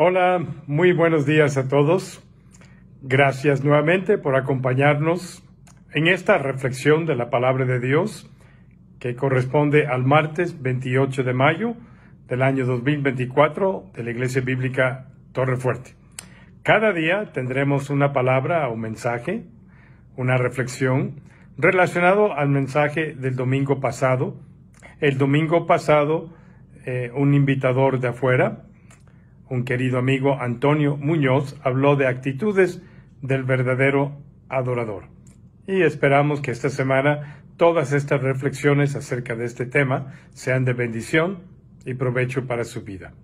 Hola, muy buenos días a todos. Gracias nuevamente por acompañarnos en esta reflexión de la palabra de Dios que corresponde al martes 28 de mayo del año 2024 de la Iglesia Bíblica Torre Fuerte. Cada día tendremos una palabra o mensaje, una reflexión relacionado al mensaje del domingo pasado. El domingo pasado, eh, un invitador de afuera un querido amigo, Antonio Muñoz, habló de actitudes del verdadero adorador. Y esperamos que esta semana todas estas reflexiones acerca de este tema sean de bendición y provecho para su vida.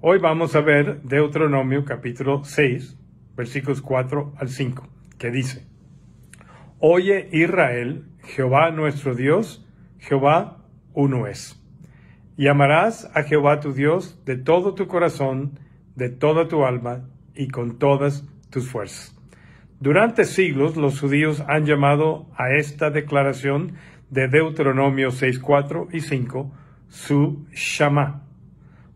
Hoy vamos a ver Deuteronomio capítulo 6, versículos 4 al 5, que dice, Oye Israel, Jehová nuestro Dios, Jehová uno es. Y amarás a Jehová tu Dios de todo tu corazón, de toda tu alma y con todas tus fuerzas. Durante siglos los judíos han llamado a esta declaración de Deuteronomio 6, 4 y 5 su Shama,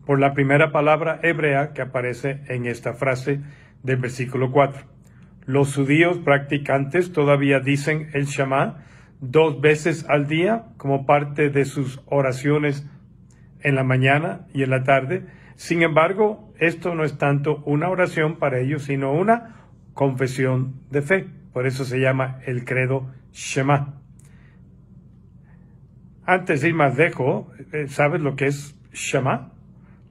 por la primera palabra hebrea que aparece en esta frase del versículo 4. Los judíos practicantes todavía dicen el Shama dos veces al día como parte de sus oraciones en la mañana y en la tarde. Sin embargo, esto no es tanto una oración para ellos, sino una confesión de fe. Por eso se llama el credo Shema. Antes de ir más dejo, eh, ¿sabes lo que es Shema?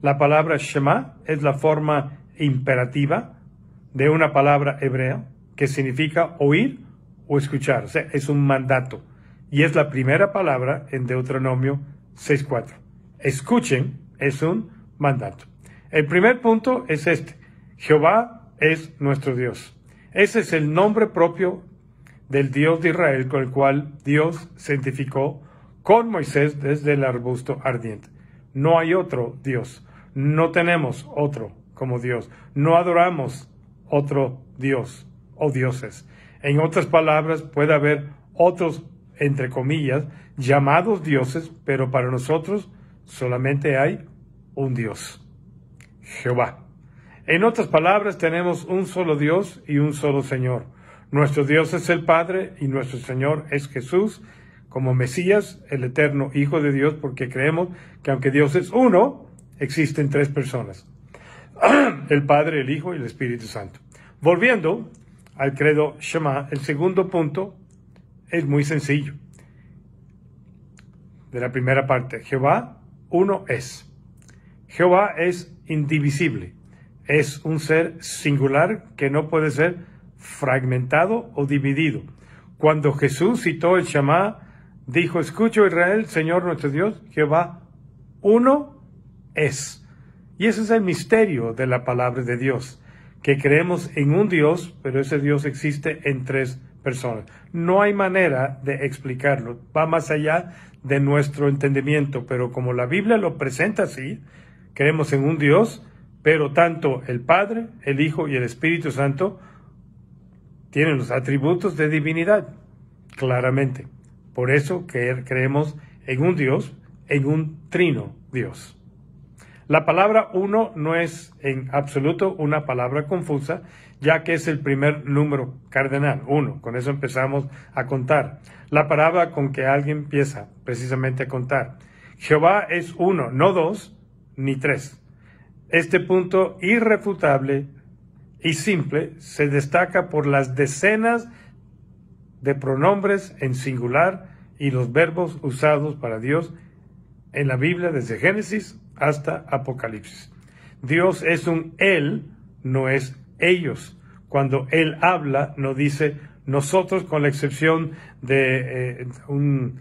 La palabra Shema es la forma imperativa de una palabra hebrea que significa oír o escuchar. O sea, es un mandato. Y es la primera palabra en Deuteronomio 6.4. Escuchen, es un mandato. El primer punto es este. Jehová es nuestro Dios. Ese es el nombre propio del Dios de Israel con el cual Dios se identificó con Moisés desde el arbusto ardiente. No hay otro Dios. No tenemos otro como Dios. No adoramos otro Dios o dioses. En otras palabras, puede haber otros, entre comillas, llamados dioses, pero para nosotros solamente hay un Dios, Jehová. En otras palabras, tenemos un solo Dios y un solo Señor. Nuestro Dios es el Padre y nuestro Señor es Jesús, como Mesías, el eterno Hijo de Dios, porque creemos que aunque Dios es uno, existen tres personas. El Padre, el Hijo y el Espíritu Santo. Volviendo al credo Shema, el segundo punto es muy sencillo. De la primera parte, Jehová uno es. Jehová es indivisible, es un ser singular que no puede ser fragmentado o dividido. Cuando Jesús citó el Shema, dijo, escucho Israel, Señor nuestro Dios, Jehová, uno es. Y ese es el misterio de la palabra de Dios, que creemos en un Dios, pero ese Dios existe en tres personas. No hay manera de explicarlo, va más allá de nuestro entendimiento, pero como la Biblia lo presenta así, creemos en un Dios, pero tanto el Padre, el Hijo y el Espíritu Santo tienen los atributos de divinidad, claramente. Por eso creemos en un Dios, en un trino Dios. La palabra uno no es en absoluto una palabra confusa, ya que es el primer número cardenal, uno. Con eso empezamos a contar. La palabra con que alguien empieza precisamente a contar. Jehová es uno, no dos, ni tres. Este punto irrefutable y simple se destaca por las decenas de pronombres en singular y los verbos usados para Dios en la Biblia desde Génesis hasta Apocalipsis. Dios es un Él, no es ellos. Cuando Él habla, no dice nosotros, con la excepción de eh, un,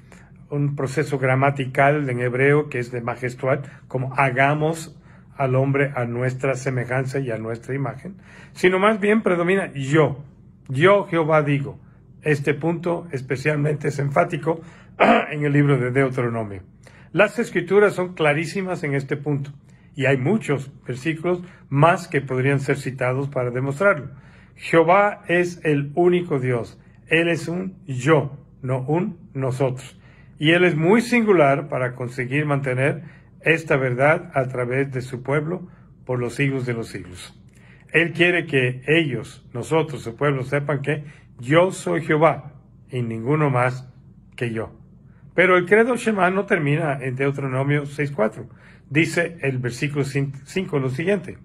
proceso gramatical en hebreo que es de majestual, como hagamos al hombre a nuestra semejanza y a nuestra imagen, sino más bien predomina yo. Yo Jehová digo. Este punto especialmente es enfático en el libro de Deuteronomio. Las escrituras son clarísimas en este punto y hay muchos versículos más que podrían ser citados para demostrarlo. Jehová es el único Dios. Él es un yo, no un nosotros. Y Él es muy singular para conseguir mantener esta verdad a través de su pueblo por los siglos de los siglos. Él quiere que ellos, nosotros, su pueblo, sepan que yo soy Jehová y ninguno más que yo. Pero el credo Shema no termina en Deuteronomio 6.4. Dice el versículo 5 lo siguiente.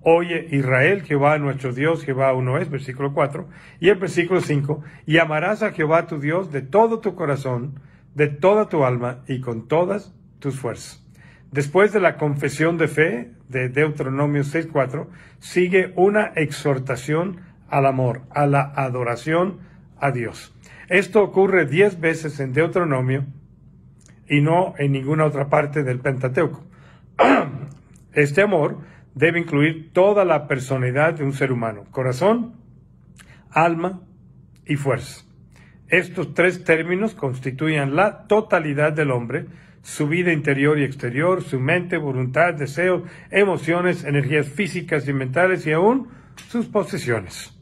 Oye Israel, Jehová nuestro Dios, Jehová uno es, versículo 4. Y el versículo 5, y amarás a Jehová tu Dios de todo tu corazón, de toda tu alma y con todas tus fuerzas. Después de la confesión de fe de Deuteronomio 6.4, sigue una exhortación al amor, a la adoración a Dios. Esto ocurre diez veces en Deuteronomio y no en ninguna otra parte del Pentateuco. Este amor debe incluir toda la personalidad de un ser humano, corazón, alma y fuerza. Estos tres términos constituyen la totalidad del hombre, su vida interior y exterior, su mente, voluntad, deseos, emociones, energías físicas y mentales y aún sus posesiones.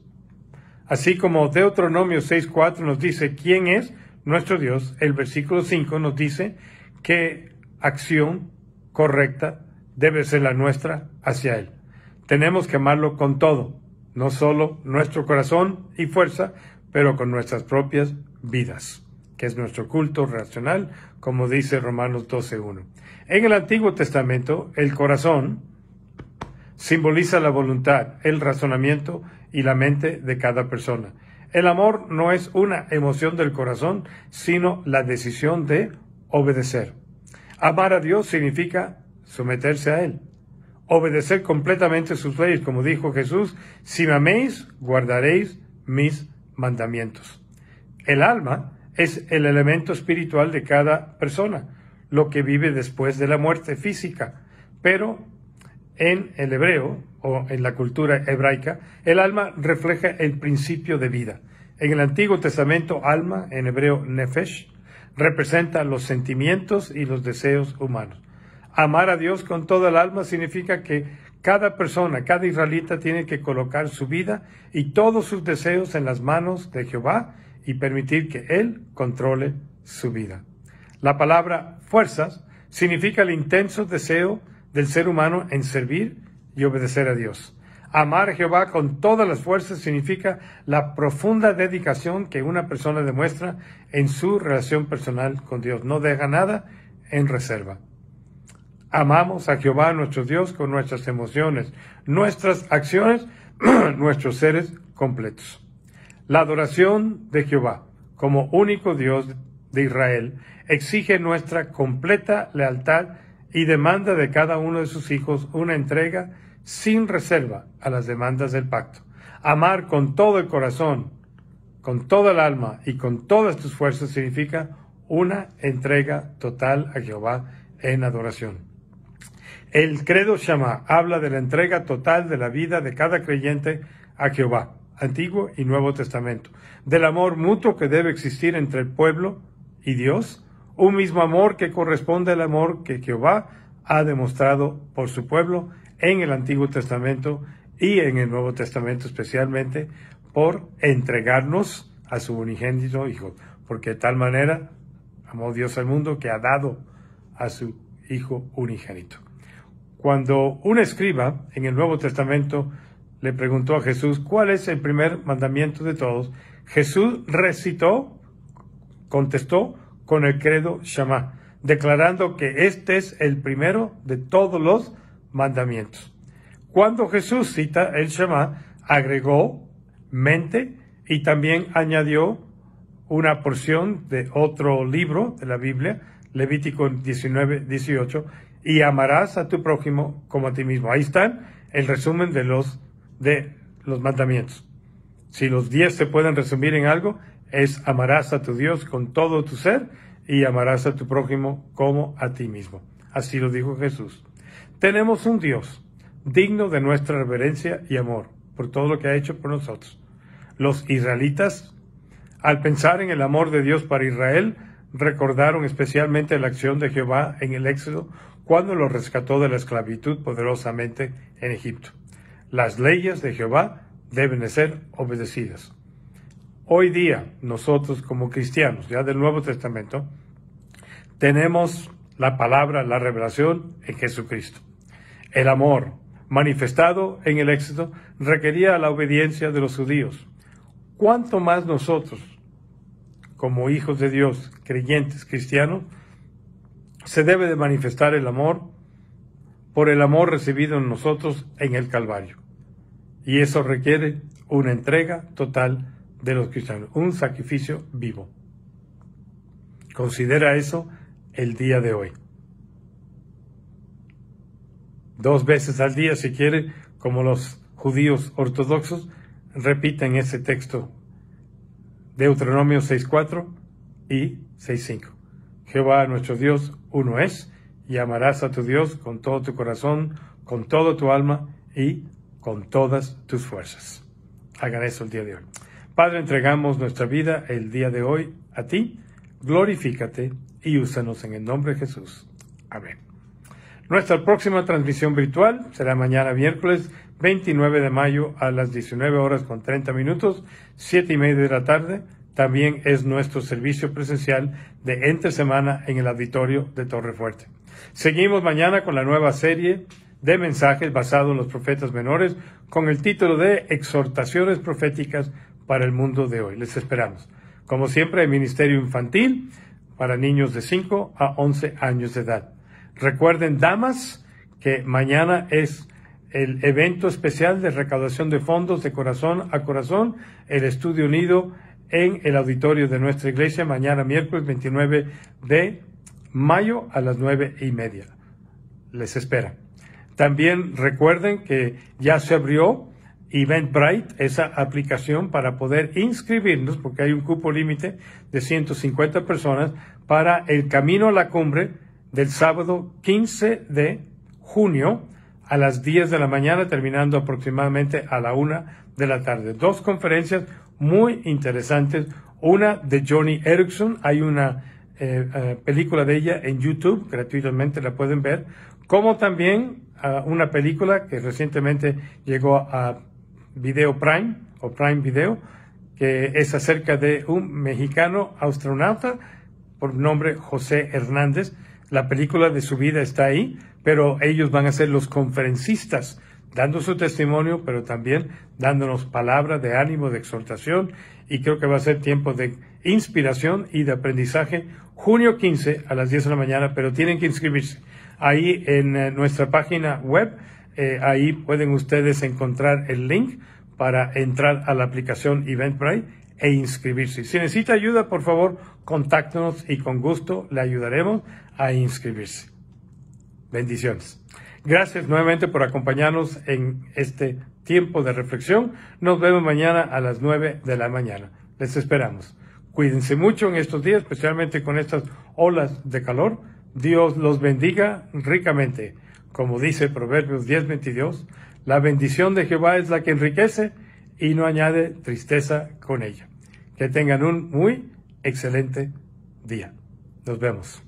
Así como Deuteronomio 6.4 nos dice quién es nuestro Dios, el versículo 5 nos dice que acción correcta debe ser la nuestra hacia Él. Tenemos que amarlo con todo, no solo nuestro corazón y fuerza, pero con nuestras propias vidas, que es nuestro culto racional, como dice Romanos 12.1. En el Antiguo Testamento, el corazón simboliza la voluntad, el razonamiento y la mente de cada persona. El amor no es una emoción del corazón, sino la decisión de obedecer. Amar a Dios significa someterse a Él, obedecer completamente sus leyes, como dijo Jesús, si me améis, guardaréis mis mandamientos. El alma es el elemento espiritual de cada persona, lo que vive después de la muerte física, pero en el hebreo o en la cultura hebraica, el alma refleja el principio de vida. En el Antiguo Testamento, alma, en hebreo nefesh, representa los sentimientos y los deseos humanos. Amar a Dios con toda el alma significa que cada persona, cada israelita tiene que colocar su vida y todos sus deseos en las manos de Jehová y permitir que Él controle su vida. La palabra fuerzas significa el intenso deseo del ser humano en servir y obedecer a Dios. Amar a Jehová con todas las fuerzas significa la profunda dedicación que una persona demuestra en su relación personal con Dios. No deja nada en reserva. Amamos a Jehová nuestro Dios con nuestras emociones, nuestras acciones, nuestros seres completos. La adoración de Jehová como único Dios de Israel exige nuestra completa lealtad y demanda de cada uno de sus hijos una entrega sin reserva a las demandas del pacto. Amar con todo el corazón, con toda el alma y con todas tus fuerzas significa una entrega total a Jehová en adoración. El credo Shema habla de la entrega total de la vida de cada creyente a Jehová, Antiguo y Nuevo Testamento, del amor mutuo que debe existir entre el pueblo y Dios, un mismo amor que corresponde al amor que Jehová ha demostrado por su pueblo en el Antiguo Testamento y en el Nuevo Testamento especialmente por entregarnos a su unigénito Hijo, porque de tal manera amó Dios al mundo que ha dado a su Hijo unigénito. Cuando un escriba en el Nuevo Testamento le preguntó a Jesús cuál es el primer mandamiento de todos, Jesús recitó, contestó con el credo Shema, declarando que este es el primero de todos los mandamientos. Cuando Jesús cita el Shema, agregó mente y también añadió una porción de otro libro de la Biblia, Levítico 19, 18, y amarás a tu prójimo como a ti mismo. Ahí está el resumen de los, de los mandamientos. Si los 10 se pueden resumir en algo, es amarás a tu Dios con todo tu ser y amarás a tu prójimo como a ti mismo. Así lo dijo Jesús. Tenemos un Dios digno de nuestra reverencia y amor por todo lo que ha hecho por nosotros. Los israelitas, al pensar en el amor de Dios para Israel, recordaron especialmente la acción de Jehová en el Éxodo cuando lo rescató de la esclavitud poderosamente en Egipto. Las leyes de Jehová deben ser obedecidas. Hoy día, nosotros como cristianos, ya del Nuevo Testamento, tenemos la palabra, la revelación en Jesucristo. El amor manifestado en el éxito requería la obediencia de los judíos. ¿Cuánto más nosotros, como hijos de Dios, creyentes cristianos, se debe de manifestar el amor por el amor recibido en nosotros en el Calvario? Y eso requiere una entrega total de los cristianos, un sacrificio vivo. Considera eso el día de hoy. Dos veces al día, si quiere, como los judíos ortodoxos, repiten ese texto. Deuteronomio 6.4 y 6.5. Jehová nuestro Dios uno es, y amarás a tu Dios con todo tu corazón, con todo tu alma y con todas tus fuerzas. Hagan eso el día de hoy. Padre, entregamos nuestra vida el día de hoy a ti. Glorifícate y úsanos en el nombre de Jesús. Amén. Nuestra próxima transmisión virtual será mañana miércoles 29 de mayo a las 19 horas con 30 minutos, 7 y media de la tarde. También es nuestro servicio presencial de entre semana en el auditorio de Torrefuerte. Seguimos mañana con la nueva serie de mensajes basados en los profetas menores con el título de Exhortaciones Proféticas para el mundo de hoy. Les esperamos. Como siempre, el Ministerio Infantil para niños de 5 a 11 años de edad. Recuerden, damas, que mañana es el evento especial de recaudación de fondos de corazón a corazón, el Estudio Unido en el auditorio de nuestra iglesia, mañana miércoles 29 de mayo a las 9 y media. Les espera. También recuerden que ya se abrió Eventbrite, esa aplicación para poder inscribirnos, porque hay un cupo límite de 150 personas, para el camino a la cumbre del sábado 15 de junio a las 10 de la mañana, terminando aproximadamente a la 1 de la tarde. Dos conferencias muy interesantes. Una de Johnny Erickson, hay una eh, eh, película de ella en YouTube, gratuitamente la pueden ver, como también ah, una película que recientemente llegó a Video Prime o Prime Video, que es acerca de un mexicano astronauta por nombre José Hernández. La película de su vida está ahí, pero ellos van a ser los conferencistas, dando su testimonio, pero también dándonos palabras de ánimo, de exhortación, y creo que va a ser tiempo de inspiración y de aprendizaje, junio 15 a las 10 de la mañana, pero tienen que inscribirse ahí en eh, nuestra página web eh, ahí pueden ustedes encontrar el link para entrar a la aplicación Eventbrite e inscribirse. Si necesita ayuda, por favor, contáctenos y con gusto le ayudaremos a inscribirse. Bendiciones. Gracias nuevamente por acompañarnos en este tiempo de reflexión. Nos vemos mañana a las 9 de la mañana. Les esperamos. Cuídense mucho en estos días, especialmente con estas olas de calor. Dios los bendiga ricamente. Como dice Proverbios 10:22, la bendición de Jehová es la que enriquece y no añade tristeza con ella. Que tengan un muy excelente día. Nos vemos.